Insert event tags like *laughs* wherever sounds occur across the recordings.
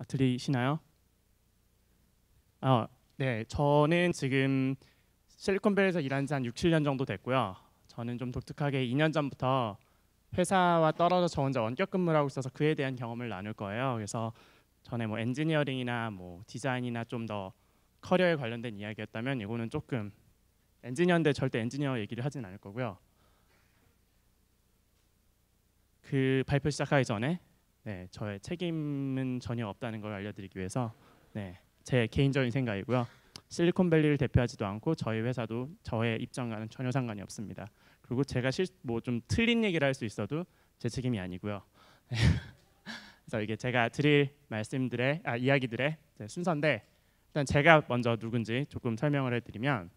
아, 들리시나요? 아, 네, 저는 지금 실리콘밸리에서 일한 지 한 6, 7년 정도 됐고요. 저는 좀 독특하게 2년 전부터 회사와 떨어져 저 혼자 원격 근무를 하고 있어서 그에 대한 경험을 나눌 거예요. 그래서 전에 뭐 엔지니어링이나 뭐 디자인이나 좀 더 커리어에 관련된 이야기였다면 이거는 조금 엔지니어인데 절대 엔지니어 얘기를 하진 않을 거고요. 그 발표 시작하기 전에 네, 저의 책임은 전혀 없다는 걸 알려드리기 위해서 네, 제 개인적인 생각이고요. 실리콘밸리를 대표하지도 않고 저희 회사도 저의 입장과는 전혀 상관이 없습니다. 그리고 제가 뭐좀 틀린 얘기를 할 수 있어도 제 책임이 아니고요. 네. *laughs* 그래서 이게 제가 드릴 말씀들의 아, 이야기들의 순서인데 일단 제가 먼저 누군지 조금 설명을 해드리면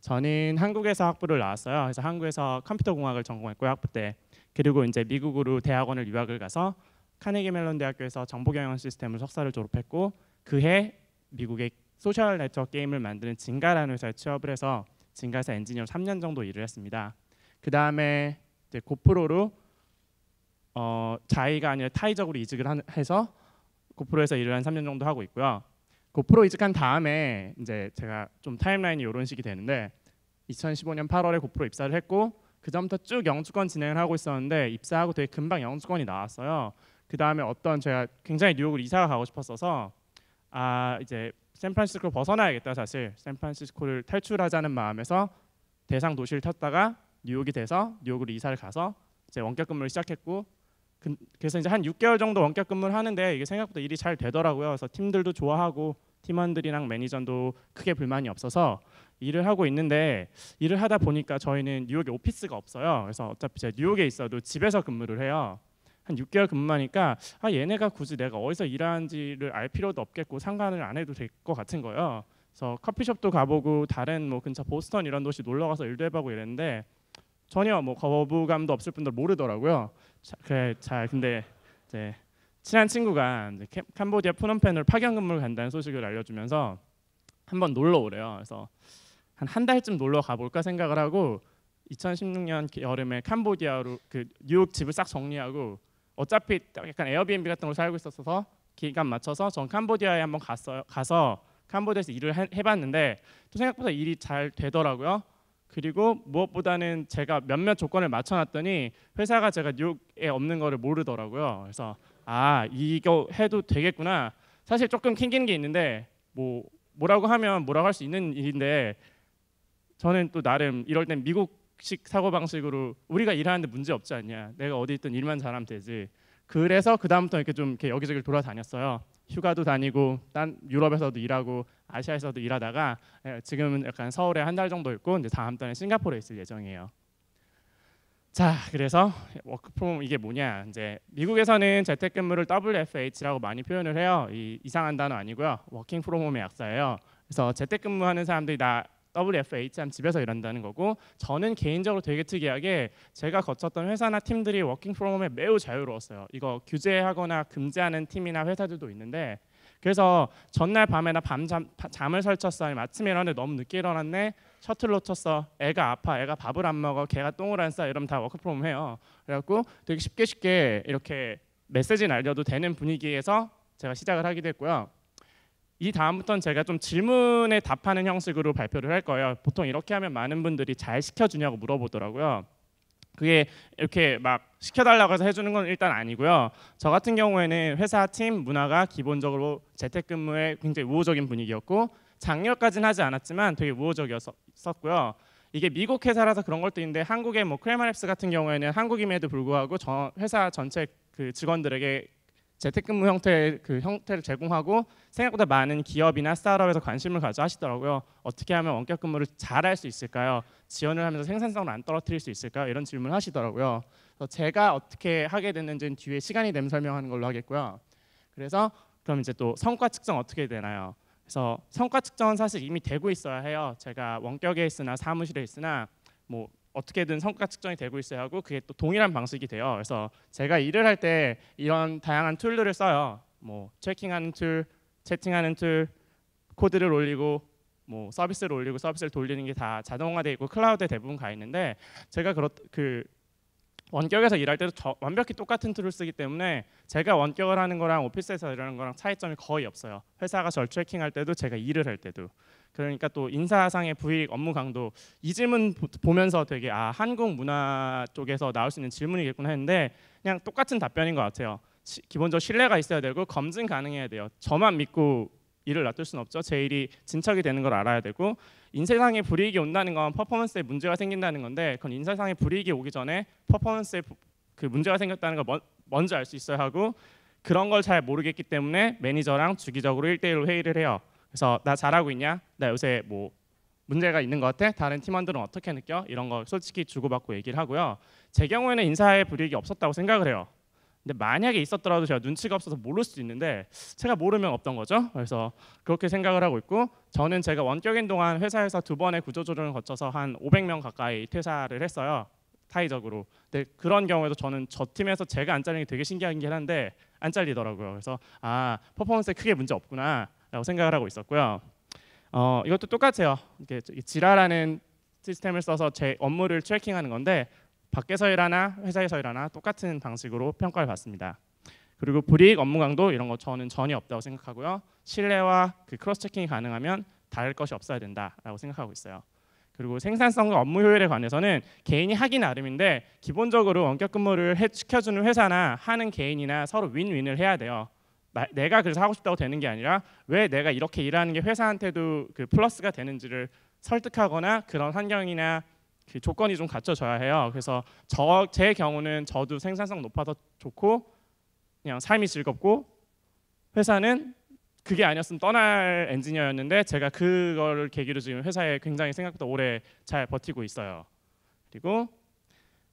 저는 한국에서 학부를 나왔어요. 그래서 한국에서 컴퓨터 공학을 전공했고요 학부 때 그리고 이제 미국으로 대학원을 유학을 가서 카네기 멜론 대학교에서 정보경영 시스템을 석사를 졸업했고 그해 미국의 소셜 네트워크 게임을 만드는 진가라는 회사에 취업을 해서 진가에서 엔지니어로 3년 정도 일을 했습니다. 그 다음에 이제 고프로로 어, 자의가 아니라 타의적으로 이직을 한, 해서 고프로에서 일을 한 3년 정도 하고 있고요. 고프로 이직한 다음에 이제 제가 좀 타임라인이 이런 식이 되는데 2015년 8월에 고프로 입사를 했고 그 전부터 쭉 영주권 진행을 하고 있었는데 입사하고 되게 금방 영주권이 나왔어요. 그 다음에 어떤 제가 굉장히 뉴욕을 이사를 가고 싶었어서 아 이제 샌프란시스코 벗어나야겠다 사실 샌프란시스코를 탈출하자는 마음에서 대상 도시를 탔다가 뉴욕이 돼서 뉴욕으로 이사를 가서 이제 원격 근무를 시작했고 그, 래서 이제 한 6개월 정도 원격 근무를 하는데 이게 생각보다 일이 잘 되더라고요. 그래서 팀들도 좋아하고 팀원들이랑 매니저도 크게 불만이 없어서 일을 하고 있는데 일을 하다 보니까 저희는 뉴욕에 오피스가 없어요. 그래서 어차피 제가 뉴욕에 있어도 집에서 근무를 해요. 한 6개월 근무하니까 아 얘네가 굳이 내가 어디서 일하는지를 알 필요도 없겠고 상관을 안 해도 될 것 같은 거예요. 그래서 커피숍도 가보고 다른 뭐 근처 보스턴 이런 도시 놀러 가서 일도 해보고 이랬는데 전혀 뭐 거부감도 없을 뿐더 모르더라고요. 자, 그래, 잘 근데 이제 친한 친구가 이제 캄보디아 푸놈펜을 파견 근무를 간다는 소식을 알려주면서 한번 놀러 오래요. 그래서 한 한 달쯤 놀러 가볼까 생각을 하고 2016년 여름에 캄보디아로 그 뉴욕 집을 싹 정리하고 어차피 약간 에어비앤비 같은 걸 살고 있었어서 기간 맞춰서 전 캄보디아에 한번 갔어요. 가서 캄보디아에서 일을 해, 봤는데 또 생각보다 일이 잘 되더라고요. 그리고 무엇보다는 제가 몇몇 조건을 맞춰놨더니 회사가 제가 뉴욕에 없는 거를 모르더라고요. 그래서 아 이거 해도 되겠구나. 사실 조금 캥긴게 있는데 뭐 뭐라고 하면 뭐라고 할 수 있는 일인데 저는 또 나름 이럴 땐 미국 식 사고 방식으로 우리가 일하는데 문제 없지 않냐. 내가 어디 있든 일만 잘하면 되지. 그래서 그 다음부터 이렇게 좀 이렇게 여기저기 돌아다녔어요. 휴가도 다니고, 딴 유럽에서도 일하고, 아시아에서도 일하다가 예, 지금은 약간 서울에 한 달 정도 있고, 이제 다음 달에 싱가포르에 있을 예정이에요. 자, 그래서 워크폼 이게 뭐냐? 이제 미국에서는 재택근무를 WFH라고 많이 표현을 해요. 이 이상한 단어 아니고요. 워킹 프롬 홈의 약자예요. 그래서 재택근무하는 사람들이 다 WFA 한 집에서 일한다는 거고 저는 개인적으로 되게 특이하게 제가 거쳤던 회사나 팀들이 워킹 프롬홈에 매우 자유로웠어요. 이거 규제하거나 금지하는 팀이나 회사들도 있는데 그래서 전날 밤에나 밤잠 잠을 설쳤어 아 아침에 일어났는데 너무 늦게 일어났네 셔틀 놓쳤어 애가 아파 애가 밥을 안 먹어 개가 똥을 안싸 이러면 다 워크프롬 해요 그래갖고 되게 쉽게 쉽게 이렇게 메시지 날려도 되는 분위기에서 제가 시작을 하게 됐고요 이 다음부터는 제가 좀 질문에 답하는 형식으로 발표를 할 거예요. 보통 이렇게 하면 많은 분들이 잘 시켜주냐고 물어보더라고요. 그게 이렇게 막 시켜달라고 해서 해주는 건 일단 아니고요. 저 같은 경우에는 회사 팀 문화가 기본적으로 재택근무에 굉장히 우호적인 분위기였고 작년까지는 하지 않았지만 되게 우호적이었었고요. 이게 미국 회사라서 그런 것도 있는데 한국의 뭐 크레마랩스 같은 경우에는 한국임에도 불구하고 저 회사 전체 그 직원들에게 재택근무 형태의 그 형태를 제공하고 생각보다 많은 기업이나 스타트업에서 관심을 가져 하시더라고요. 어떻게 하면 원격 근무를 잘 할 수 있을까요? 지원을 하면서 생산성을 안 떨어뜨릴 수 있을까요? 이런 질문을 하시더라고요. 그래서 제가 어떻게 하게 됐는지는 뒤에 시간이 되면 설명하는 걸로 하겠고요. 그래서 그럼 이제 또 성과 측정 어떻게 되나요? 그래서 성과 측정은 사실 이미 되고 있어야 해요. 제가 원격 에있으나 사무실에 있으나 뭐 어떻게든 성과 측정이 되고 있어야 하고 그게 또 동일한 방식이 돼요. 그래서 제가 일을 할 때 이런 다양한 툴들을 써요. 뭐 체킹하는 툴, 채팅하는 툴, 코드를 올리고 뭐 서비스를 올리고 서비스를 돌리는 게 다 자동화돼 있고 클라우드에 대부분 가 있는데 제가 그렇 그 원격에서 일할 때도 저, 완벽히 똑같은 툴을 쓰기 때문에 제가 원격을 하는 거랑 오피스에서 일하는 거랑 차이점이 거의 없어요. 회사가 절 트래킹할 때도 제가 일을 할 때도 그러니까 또 인사상의 부익 업무 강도 이 질문 보면서 되게 아 한국 문화 쪽에서 나올 수 있는 질문이겠구나 했는데 그냥 똑같은 답변인 것 같아요. 시, 기본적으로 신뢰가 있어야 되고 검증 가능해야 돼요. 저만 믿고 일을 놔둘 수는 없죠. 제 일이 진척이 되는 걸 알아야 되고 인쇄상의 불이익이 온다는 건 퍼포먼스에 문제가 생긴다는 건데 그건 인사상의 불이익이 오기 전에 퍼포먼스에 그 문제가 생겼다는 걸 먼저 알 수 있어야 하고 그런 걸 잘 모르겠기 때문에 매니저랑 주기적으로 일대일로 회의를 해요. 그래서 나 잘하고 있냐? 나 요새 뭐 문제가 있는 것 같아? 다른 팀원들은 어떻게 느껴? 이런 거 솔직히 주고받고 얘기를 하고요. 제 경우에는 인사에 불이익이 없었다고 생각을 해요. 근데 만약에 있었더라도 제가 눈치가 없어서 모를 수도 있는데 제가 모르면 없던 거죠. 그래서 그렇게 생각을 하고 있고 저는 제가 원격인 동안 회사에서 두 번의 구조조정을 거쳐서 한 500명 가까이 퇴사를 했어요. 타이적으로. 근데 그런 경우에도 저는 저 팀에서 제가 안 잘리는 게 되게 신기한 게 한데 안 잘리더라고요. 그래서 아 퍼포먼스에 크게 문제 없구나. 라고 생각을 하고 있었고요. 어, 이것도 똑같아요. 이게 지라라는 시스템을 써서 제 업무를 트래킹하는 건데 밖에서 일하나 회사에서 일하나 똑같은 방식으로 평가를 받습니다. 그리고 불이익 업무 강도 이런 거 저는 전혀 없다고 생각하고요. 신뢰와 그 크로스 체킹이 가능하면 다를 것이 없어야 된다라고 생각하고 있어요. 그리고 생산성과 업무 효율에 관해서는 개인이 하기 나름인데 기본적으로 원격 근무를 시켜주는 회사나 하는 개인이나 서로 윈윈을 해야 돼요. 나, 내가 그래서 하고 싶다고 되는 게 아니라 왜 내가 이렇게 일하는 게 회사한테도 그 플러스가 되는지를 설득하거나 그런 환경이나 그 조건이 좀 갖춰져야 해요. 그래서 저 제 경우는 저도 생산성 높아서 좋고 그냥 삶이 즐겁고 회사는 그게 아니었으면 떠날 엔지니어였는데 제가 그걸 계기로 지금 회사에 굉장히 생각보다 오래 잘 버티고 있어요. 그리고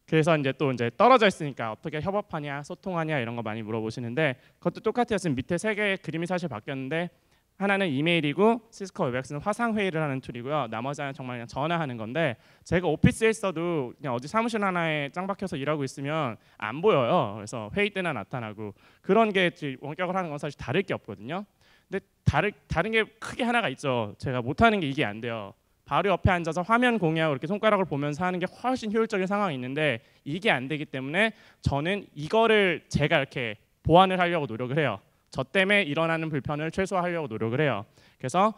그래서 이제 또 이제 떨어져 있으니까 어떻게 협업하냐, 소통하냐 이런 거 많이 물어보시는데 그것도 똑같아요. 지 밑에 세 개의 그림이 사실 바뀌었는데 하나는 이메일이고 시스코 웹엑스는 화상 회의를 하는 툴이고요. 나머지 하나는 정말 그냥 전화하는 건데 제가 오피스에 있어도 그냥 어디 사무실 하나에 짱박혀서 일하고 있으면 안 보여요. 그래서 회의 때나 나타나고 그런 게 원격을 하는 건 사실 다를 게 없거든요. 근데 다른 다른 게 크게 하나가 있죠. 제가 못하는 게 이게 안 돼요. 바로 옆에 앉아서 화면 공유하고 이렇게 손가락을 보면서 하는 게 훨씬 효율적인 상황이 있는데 이게 안 되기 때문에 저는 이거를 제가 이렇게 보완을 하려고 노력을 해요. 저 때문에 일어나는 불편을 최소화하려고 노력을 해요. 그래서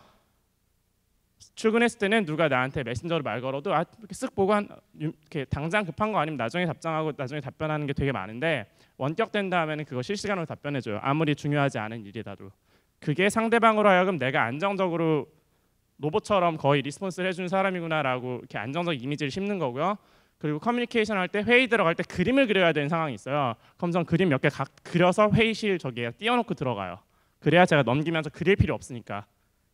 출근했을 때는 누가 나한테 메신저로 말 걸어도 아, 이렇게 쓱 보고 한, 이렇게 당장 급한 거 아니면 나중에 답장하고 나중에 답변하는 게 되게 많은데 원격 된다음에는 그거 실시간으로 답변해줘요. 아무리 중요하지 않은 일이라도 그게 상대방으로 하여금 내가 안정적으로 로봇처럼 거의 리스폰스를 해주는 사람이구나라고 이렇게 안정적 이미지를 심는 거고요. 그리고 커뮤니케이션 할 때 회의 들어갈 때 그림을 그려야 되는 상황이 있어요. 검성 그림 몇개 그려서 회의실 저기에 띄워놓고 들어가요. 그래야 제가 넘기면서 그릴 필요 없으니까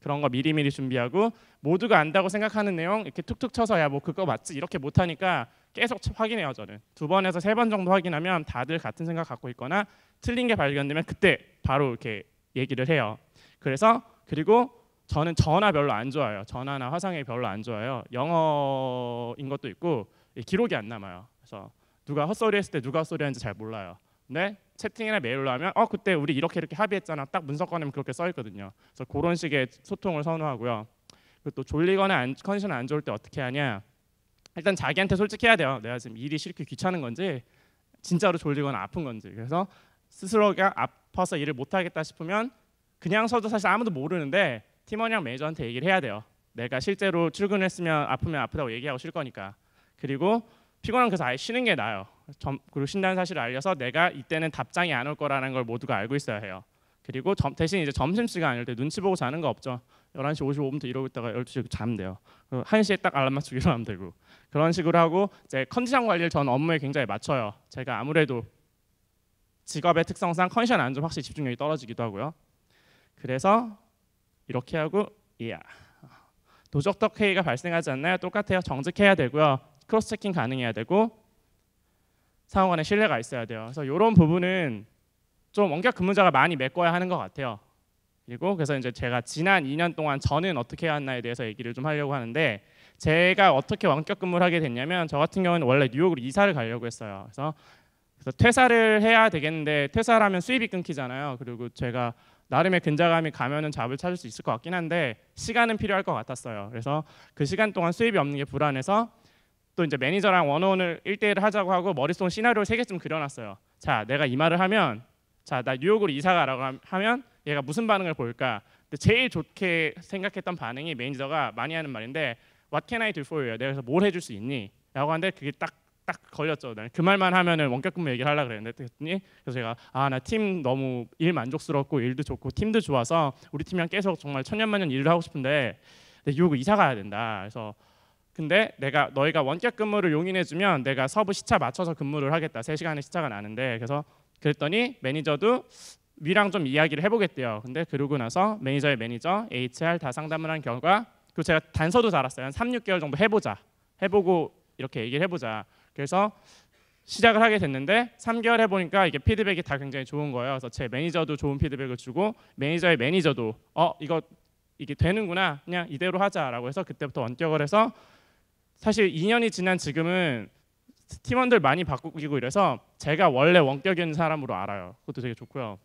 그런 거 미리미리 준비하고 모두가 안다고 생각하는 내용 이렇게 툭툭 쳐서 야뭐 그거 맞지 이렇게 못하니까 계속 확인해요 저는 두 번에서 세 번 정도 확인하면 다들 같은 생각 갖고 있거나 틀린 게 발견되면 그때 바로 이렇게 얘기를 해요. 그래서 그리고 저는 전화 별로 안 좋아해요. 전화나 화상에 별로 안 좋아해요. 영어인 것도 있고 기록이 안 남아요. 그래서 누가 헛소리 했을 때 누가 헛소리 하는지 잘 몰라요. 근데 채팅이나 메일로 하면 어 그때 우리 이렇게 이렇게 합의했잖아. 딱 문서 꺼내면 그렇게 써 있거든요. 그래서 그런 식의 소통을 선호하고요. 그리고 또 졸리거나 안, 컨디션 안 좋을 때 어떻게 하냐? 일단 자기한테 솔직해야 돼요. 내가 지금 일이 싫게 귀찮은 건지 진짜로 졸리거나 아픈 건지. 그래서 스스로가 아파서 일을 못 하겠다 싶으면 그냥 서도 사실 아무도 모르는데 팀원이랑 매니저한테 얘기를 해야 돼요. 내가 실제로 출근했으면 아프면 아프다고 얘기하고 쉴 거니까. 그리고 피곤한 그래서 아예 쉬는 게 나아요. 점, 그리고 쉰다는 사실을 알려서 내가 이때는 답장이 안 올 거라는 걸 모두가 알고 있어야 해요. 그리고 점, 대신 이제 점심시간일 때 눈치 보고 자는 거 없죠. 11시 55분부터 이러고 있다가 12시 자면 돼요. 1시에 그 딱 알람 맞추고 *laughs* 일어나면 되고. 그런 식으로 하고 이제 컨디션 관리를 전 업무에 굉장히 맞춰요. 제가 아무래도 직업의 특성상 컨디션 안 좋으면 확실히 집중력이 떨어지기도 하고요. 그래서 이렇게 하고 이야. 도적덕 회의가 발생하지 않나요? 똑같아요. 정직해야 되고요. 크로스 체킹 가능해야 되고 상호간에 신뢰가 있어야 돼요. 그래서 이런 부분은 좀 원격 근무자가 많이 메꿔야 하는 것 같아요. 그리고 그래서 이제 제가 지난 2년 동안 저는 어떻게 해왔나에 대해서 얘기를 좀 하려고 하는데 제가 어떻게 원격 근무를 하게 됐냐면 저 같은 경우는 원래 뉴욕으로 이사를 가려고 했어요. 그래서, 그래서 퇴사를 해야 되겠는데 퇴사를 하면 수입이 끊기잖아요. 그리고 제가 나름의 근자감이 가면은 잡을 찾을 수 있을 것 같긴 한데 시간은 필요할 것 같았어요. 그래서 그 시간 동안 수입이 없는 게 불안해서 또 이제 매니저랑 원원을 일대일을 하자고 하고 머릿속 시나리오 세 개쯤 그려놨어요. 자, 내가 이 말을 하면 자, 나 뉴욕으로 이사가라고 하면 얘가 무슨 반응을 보일까? 근데 제일 좋게 생각했던 반응이 매니저가 많이 하는 말인데 What can I do for you? 내가 그래서 뭘 해줄 수 있니? 라고 하는데 그게 딱딱 걸렸죠. 네, 그 말만 하면은 원격근무 얘기를 하려 그랬는데 그랬더니 그래서 제가 아나 팀 너무 일 만족스럽고 일도 좋고 팀도 좋아서 우리 팀이랑 계속 정말 천년만년 일을 하고 싶은데 근데 이사 가야 된다. 그래서 근데 내가 너희가 원격 근무를 용인해 주면 내가 서부 시차 맞춰서 근무를 하겠다. 세시간의 시차가 나는데 그래서 그랬더니 매니저도 위랑 좀 이야기를 해보겠대요. 근데 그러고 나서 매니저의 매니저 HR 다 상담을 한 결과 그 제가 단서도 달았어요. 한 3, 6개월 정도 해보자. 해보고 이렇게 얘기를 해보자. 그래서 시작을 하게 됐는데 3개월 해보니까 이게 피드백이 다 굉장히 좋은 거예요. 그래서 제 매니저도 좋은 피드백을 주고 매니저의 매니저도 어 이거 이게 되는구나 그냥 이대로 하자라고 해서 그때부터 원격을 해서 사실 2년이 지난 지금은 팀원들 많이 바꾸고 이래서 제가 원래 원격인 사람으로 알아요. 그것도 되게 좋고요.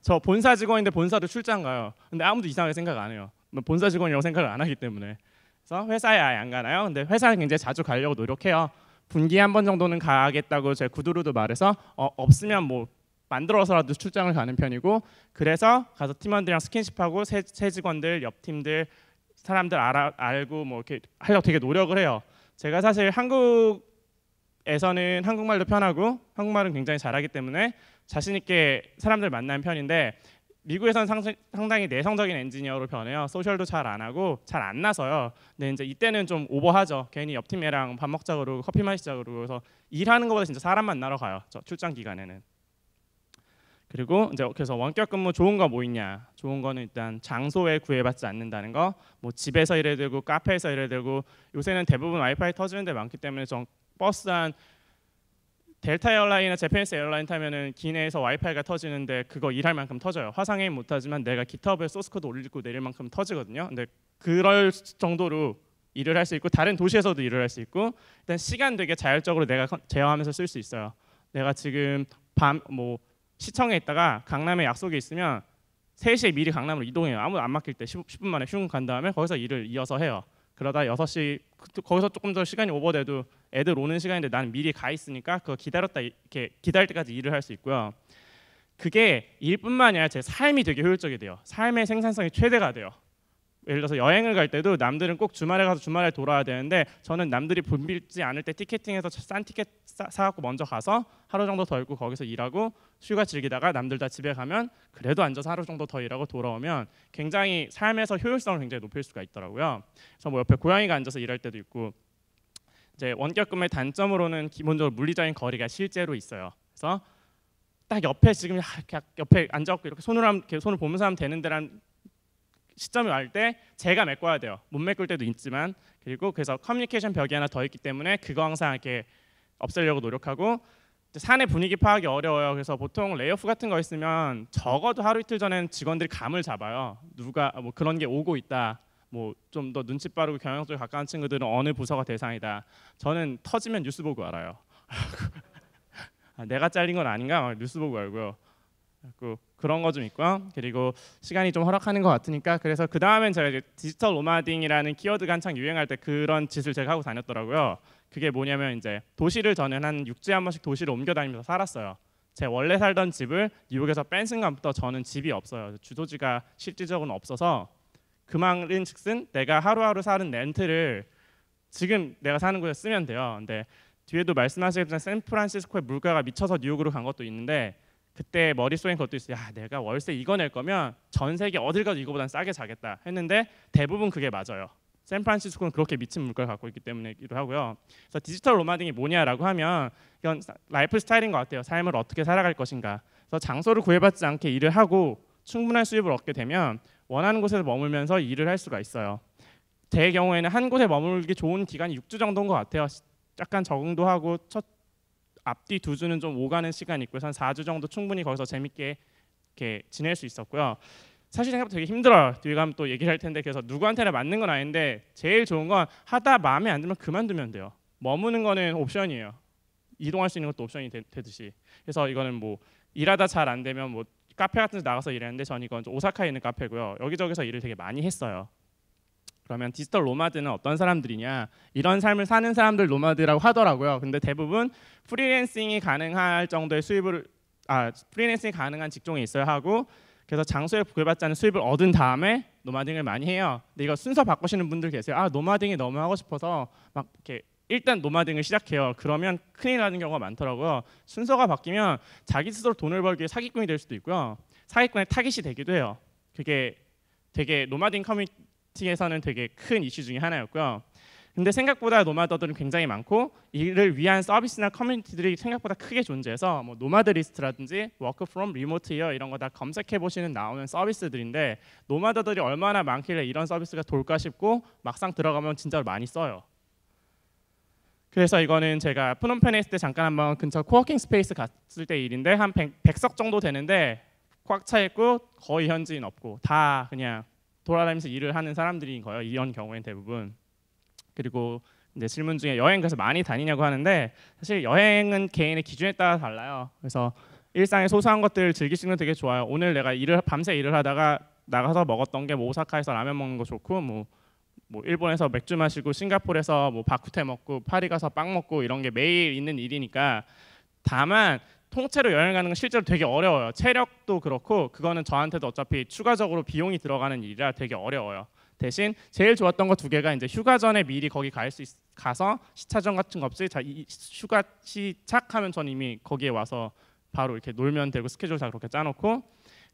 저 본사 직원인데 본사도 출장 가요. 근데 아무도 이상하게 생각 안 해요. 뭐 본사 직원이라고 생각을 안 하기 때문에. 그래서 회사에 아예 안 가나요? 근데 회사는 굉장히 자주 가려고 노력해요. 분기 한 번 정도는 가겠다고 제 구두로도 말해서 어, 없으면 뭐 만들어서라도 출장을 가는 편이고 그래서 가서 팀원들이랑 스킨십하고 새, 새 직원들 옆 팀들 사람들 알아, 알고 뭐 이렇게 하려고 되게 노력을 해요. 제가 사실 한국에서는 한국말도 편하고 한국말은 굉장히 잘하기 때문에 자신 있게 사람들 만나는 편인데 미국에선 상세, 상당히 내성적인 엔지니어로 변해요. 소셜도 잘 안 하고 잘 안 나서요. 근데 이제 이때는 좀 오버하죠. 괜히 옆팀 애랑 밥 먹자 그러고 커피 마시자 그러고 그래서 일하는 것보다 진짜 사람 만나러 가요. 저 출장 기간에는. 그리고 이제 그래서 원격 근무 좋은 거 뭐 있냐? 좋은 거는 일단 장소에 구애받지 않는다는 거. 뭐 집에서 일해야 되고 카페에서 일해야 되고 요새는 대부분 와이파이 터지는 데 많기 때문에 좀 버스 한 델타 에어라인이나 제펜스 에어라인 타면은 기내에서 와이파이가 터지는데 그거 일할 만큼 터져요. 화상에 못하지만 내가 기 i t 에 소스코드 올리고 내릴 만큼 터지거든요. 근데 그럴 정도로 일을 할 수 있고 다른 도시에서도 일을 할 수 있고 일단 시간 되게 자율적으로 내가 제어하면서 쓸 수 있어요. 내가 지금 밤 뭐 시청에 있다가 강남에 약속이 있으면 3시에 미리 강남으로 이동해요. 아무도 안 막힐 때 10, 분 만에 휴근 간 다음에 거기서 일을 이어서 해요. 그러다 6시 그 거기서 조금 더 시간이 오버돼도 애들 오는 시간인데 나는 미리 가 있으니까 그거 기다렸다 이렇게 기다릴 때까지 일을 할 수 있고요. 그게 일뿐만 아니라 제 삶이 되게 효율적이 돼요. 삶의 생산성이 최대가 돼요. 예를 들어서 여행을 갈 때도 남들은 꼭 주말에 가서 주말에 돌아야 되는데 저는 남들이 붐빌지 않을 때 티켓팅해서 싼 티켓 사, 갖고 먼저 가서 하루 정도 더 있고 거기서 일하고 휴가 즐기다가 남들 다 집에 가면 그래도 앉아서 하루 정도 더 일하고 돌아오면 굉장히 삶에서 효율성을 굉장히 높일 수가 있더라고요. 그래서 뭐 옆에 고양이가 앉아서 일할 때도 있고 이제 원격근무의 단점으로는 기본적으로 물리적인 거리가 실제로 있어요. 그래서 딱 옆에 지금 옆에 앉아갖고 이렇게 손으로 손을 보면서 하면 되는 데란 시점이 올때 제가 메꿔야 돼요. 못 메꿀 때도 있지만 그리고 그래서 커뮤니케이션 벽이 하나 더 있기 때문에 그거 항상 이렇게 없애려고 노력하고 산의 분위기 파악이 어려워요. 그래서 보통 레이오프 같은 거 있으면 적어도 하루 이틀 전에는 직원들이 감을 잡아요. 누가 뭐 그런 게 오고 있다. 뭐 좀 더 눈치 빠르고 경영 쪽에 가까운 친구들은 어느 부서가 대상이다. 저는 터지면 뉴스 보고 알아요. *laughs* 아, 내가 잘린 건 아닌가? 뉴스 보고 알고요. 그리고 그런 거 좀 있고요. 그리고 시간이 좀 허락하는 것 같으니까 그래서 그 다음엔 제가 이제 디지털 로마딩이라는 키워드가 한창 유행할 때 그런 짓을 제가 하고 다녔더라고요. 그게 뭐냐면 이제 도시를 저는 한 육주에 한 번씩 도시를 옮겨 다니면서 살았어요. 제 원래 살던 집을 뉴욕에서 뺀 순간부터 저는 집이 없어요. 주소지가 실질적으로 없어서 그만인즉슨 내가 하루하루 사는 렌트를 지금 내가 사는 곳에 쓰면 돼요. 근데 뒤에도 말씀하시겠지만 샌프란시스코의 물가가 미쳐서 뉴욕으로 간 것도 있는데 그때 머릿속엔 그것도 있어요. 야, 내가 월세 이거 낼 거면 전 세계 어딜 가도 이거보단 싸게 자겠다 했는데 대부분 그게 맞아요. 샌프란시스코는 그렇게 미친 물가를 갖고 있기 때문이기도 하고요. 그래서 디지털 로마딩이 뭐냐라고 하면 이건 라이프 스타일인 것 같아요. 삶을 어떻게 살아갈 것인가. 그래서 장소를 구애받지 않게 일을 하고 충분한 수입을 얻게 되면 원하는 곳에서 머물면서 일을 할 수가 있어요. 제 경우에는 한 곳에 머물기 좋은 기간이 6주 정도인 것 같아요. 약간 적응도 하고 첫 앞뒤 두 주는 좀 오가는 시간이 있고요. 한 4주 정도 충분히 거기서 재밌게 이렇게 지낼 수 있었고요. 사실 생각보다 되게 힘들어요. 뒤에 가면 또 얘기를 할 텐데 그래서 누구한테나 맞는 건 아닌데 제일 좋은 건 하다 마음에 안 들면 그만두면 돼요. 머무는 거는 옵션이에요. 이동할 수 있는 것도 옵션이 되, 듯이 그래서 이거는 뭐 일하다 잘 안 되면 뭐 카페 같은 데 나가서 일했는데 전 이건 오사카에 있는 카페고요. 여기저기서 일을 되게 많이 했어요. 그러면 디지털 로마드는 어떤 사람들이냐 이런 삶을 사는 사람들 로마드라고 하더라고요. 근데 대부분 프리랜싱이 가능할 정도의 수입을 아 프리랜싱이 가능한 직종에 있어야 하고 그래서 장소에 부여받지 않은 수입을 얻은 다음에 노마딩을 많이 해요. 근데 이거 순서 바꾸시는 분들 계세요. 아 노마딩이 너무 하고 싶어서 막 이렇게 일단 노마딩을 시작해요. 그러면 큰일 나는 경우가 많더라고요. 순서가 바뀌면 자기 스스로 돈을 벌기 위해 사기꾼이 될 수도 있고요. 사기꾼의 타깃이 되기도 해요. 그게 되게 노마딩 커뮤니티 층에서는 되게 큰 이슈 중에 하나였고요. 근데 생각보다 노마더들은 굉장히 많고 이를 위한 서비스나 커뮤니티들이 생각보다 크게 존재해서 뭐 노마드 리스트라든지 워크 프롬 리모트 이어 이런 거 다 검색해 보시는 나오는 서비스들인데 노마더들이 얼마나 많길래 이런 서비스가 돌까 싶고 막상 들어가면 진짜로 많이 써요. 그래서 이거는 제가 프놈펜에 있을 때 잠깐 한번 근처 코워킹 스페이스 갔을 때 일인데 한 100, 석 정도 되는데 꽉 차 있고 거의 현지인 없고 다 그냥 돌아다니면서 일을 하는 사람들인 거예요. 이런 경우엔 대부분. 그리고 이제 질문 중에 여행 가서 많이 다니냐고 하는데 사실 여행은 개인의 기준에 따라 달라요. 그래서 일상의 소소한 것들을 즐기시는 되게 좋아요. 오늘 내가 일을 밤새 일을 하다가 나가서 먹었던 게뭐 오사카에서 라면 먹는 거 좋고 뭐, 뭐 일본에서 맥주 마시고 싱가포르에서 뭐 바쿠테 먹고 파리 가서 빵 먹고 이런 게 매일 있는 일이니까 다만 통째로 여행 가는 건 실제로 되게 어려워요. 체력도 그렇고 그거는 저한테도 어차피 추가적으로 비용이 들어가는 일이라 되게 어려워요. 대신 제일 좋았던 거 두 개가 이제 휴가 전에 미리 거기 갈 수 가서 시차전 같은 거 없이 자, 이, 휴가 시착하면 전 이미 거기에 와서 바로 이렇게 놀면 되고 스케줄 다 그렇게 짜놓고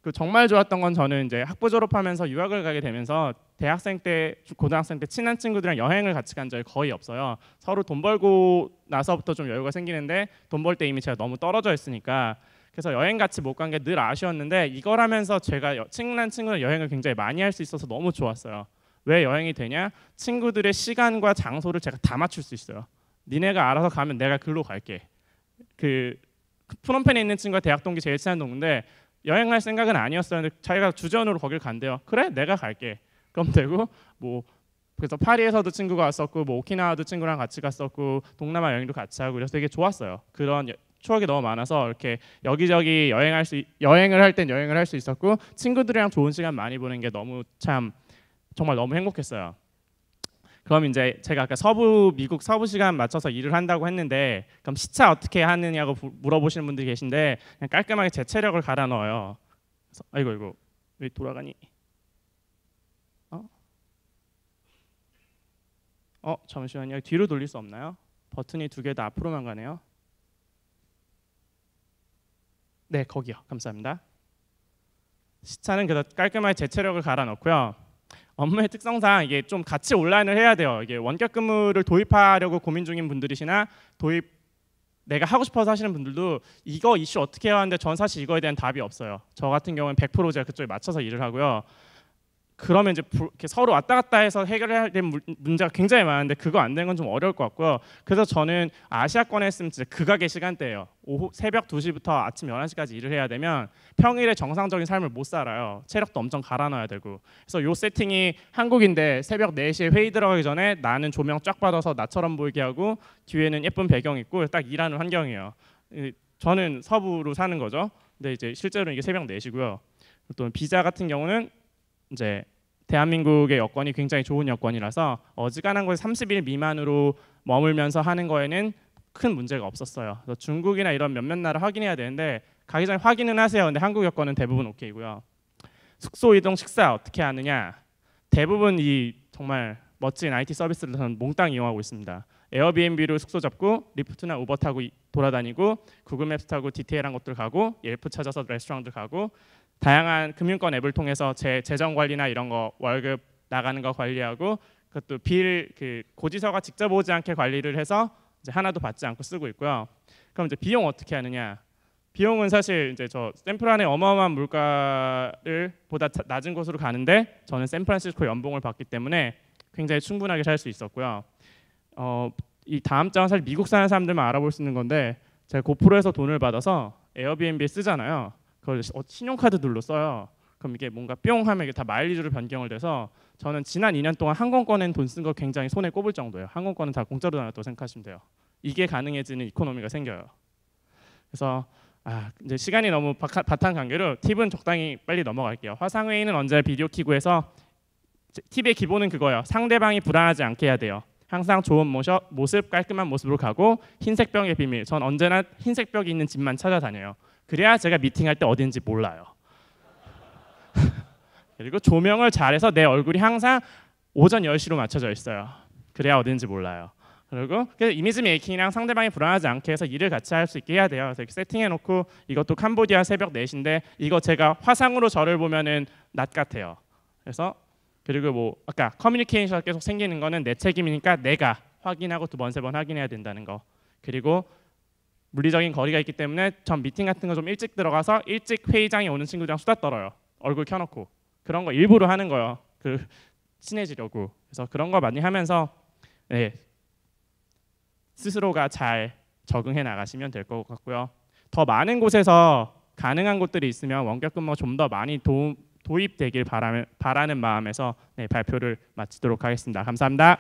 그 정말 좋았던 건 저는 이제 학부 졸업하면서 유학을 가게 되면서 대학생 때 고등학생 때 친한 친구들이랑 여행을 같이 간 적이 거의 없어요. 서로 돈 벌고 나서부터 좀 여유가 생기는데 돈 벌 때 이미 제가 너무 떨어져 있으니까 그래서 여행 같이 못 간 게 늘 아쉬웠는데 이걸 하면서 제가 여, 친한 친구랑 여행을 굉장히 많이 할 수 있어서 너무 좋았어요. 왜 여행이 되냐? 친구들의 시간과 장소를 제가 다 맞출 수 있어요. 니네가 알아서 가면 내가 글로 갈게. 그, 그 프롬펜에 있는 친구가 대학 동기 제일 친한 동인데 여행할 생각은 아니었어요 자기가 주전으로 거길 간대요. 그래, 내가 갈게. 그럼 되고 뭐 그래서 파리에서도 친구가 왔었고 뭐 오키나와도 친구랑 같이 갔었고 동남아 여행도 같이 하고 그래서 되게 좋았어요. 그런 추억이 너무 많아서 이렇게 여기저기 여행할 수 여행을 할 땐 여행을 할 수 있었고 친구들이랑 좋은 시간 많이 보는 게 너무 참 정말 너무 행복했어요. 그럼 이제 제가 아까 서부 미국 서부 시간 맞춰서 일을 한다고 했는데 그럼 시차 어떻게 하느냐고 부, 물어보시는 분들이 계신데 그냥 깔끔하게 제 체력을 갈아 넣어요. 그래서, 아이고 이거 왜 돌아가니? 어? 어 잠시만요. 뒤로 돌릴 수 없나요? 버튼이 두 개 다 앞으로만 가네요. 네 거기요. 감사합니다. 시차는 그래서 깔끔하게 제 체력을 갈아 넣고요. 업무의 특성상 이게 좀 같이 온라인을 해야 돼요. 이게 원격 근무를 도입하려고 고민 중인 분들이시나 도입 내가 하고 싶어서 하시는 분들도 이거 이슈 어떻게 해야 하는데 전 사실 이거에 대한 답이 없어요. 저 같은 경우는 100% 제가 그쪽에 맞춰서 일을 하고요. 그러면 이제 서로 왔다 갔다 해서 해결해야 될 문제가 굉장히 많은데 그거 안 되는 건 좀 어려울 것 같고요. 그래서 저는 아시아권에 있으면 진짜 극악의 시간대예요. 오후 새벽 2시부터 아침 11시까지 일을 해야 되면 평일에 정상적인 삶을 못 살아요. 체력도 엄청 갈아 넣어야 되고. 그래서 요 세팅이 한국인데 새벽 4시에 회의 들어가기 전에 나는 조명 쫙 받아서 나처럼 보이게 하고 뒤에는 예쁜 배경 있고 딱 일하는 환경이에요. 저는 서부로 사는 거죠. 근데 이제 실제로 는 이게 새벽 4시고요. 또 비자 같은 경우는 이제 대한민국의 여건이 굉장히 좋은 여건이라서 어지간한 곳에 30일 미만으로 머물면서 하는 거에는 큰 문제가 없었어요. 그래서 중국이나 이런 몇몇 나라 확인해야 되는데 가기 전에 확인은 하세요. 근데 한국 여건은 대부분 오케이고요. 숙소 이동 식사 어떻게 하느냐? 대부분 이 정말 멋진 IT 서비스를 저는 몽땅 이용하고 있습니다. 에어비앤비로 숙소 잡고 리프트나 우버 타고 돌아다니고 구글 맵스 타고 디테일한 곳들 가고 옐프 찾아서 레스토랑들 가고 다양한 금융권 앱을 통해서 제 재정 관리나 이런 거 월급 나가는 거 관리하고 그것도 빌 그 고지서가 직접 오지 않게 관리를 해서 이제 하나도 받지 않고 쓰고 있고요. 그럼 이제 비용 어떻게 하느냐? 비용은 사실 이제 저 샌프란의 어마어마한 물가를 보다 낮은 곳으로 가는데 저는 샌프란시스코 연봉을 받기 때문에 굉장히 충분하게 살 수 있었고요. 어, 이 다음 장은 사실 미국 사는 사람들만 알아볼 수 있는 건데 제가 고프로에서 돈을 받아서 에어비앤비 쓰잖아요. 그걸 어, 신용카드 눌러 써요. 그럼 이게 뭔가 뿅 하면 이게 다 마일리지로 변경을 돼서 저는 지난 2년 동안 항공권엔 돈쓴 거 굉장히 손에 꼽을 정도예요. 항공권은 다 공짜로 나왔다고 생각하시면 돼요. 이게 가능해지는 이코노미가 생겨요. 그래서 아, 이제 시간이 너무 바카, 바탕 관계로 팁은 적당히 빨리 넘어갈게요. 화상 회의는 언제 비디오 키고에서 팁의 기본은 그거예요. 상대방이 불안하지 않게 해야 돼요. 항상 좋은 모습, 깔끔한 모습으로 가고 흰색 벽의 비밀. 전 언제나 흰색 벽이 있는 집만 찾아다녀요. 그래야 제가 미팅할 때 어딘지 몰라요. *laughs* 그리고 조명을 잘해서 내 얼굴이 항상 오전 10시로 맞춰져 있어요. 그래야 어딘지 몰라요. 그리고 이미지 메이킹이랑 상대방이 불안하지 않게 해서 일을 같이 할 수 있게 해야 돼요. 그래서 이렇게 세팅해놓고 이것도 캄보디아 새벽 4시인데 이거 제가 화상으로 저를 보면은 낮 같아요. 그래서 그리고 뭐 아까 커뮤니케이션 계속 생기는 거는 내 책임이니까 내가 확인하고 두번세번 확인해야 된다는 거. 그리고 물리적인 거리가 있기 때문에 전 미팅 같은 거 좀 일찍 들어가서 일찍 회의장에 오는 친구들이랑 수다 떨어요. 얼굴 켜놓고 그런 거 일부러 하는 거예요. 그 친해지려고. 그래서 그런 거 많이 하면서 네, 스스로가 잘 적응해 나가시면 될 것 같고요. 더 많은 곳에서 가능한 곳들이 있으면 원격 근무좀더 뭐 많이 도, 도입되길 바라, 바라는 마음에서 네, 발표를 마치도록 하겠습니다. 감사합니다.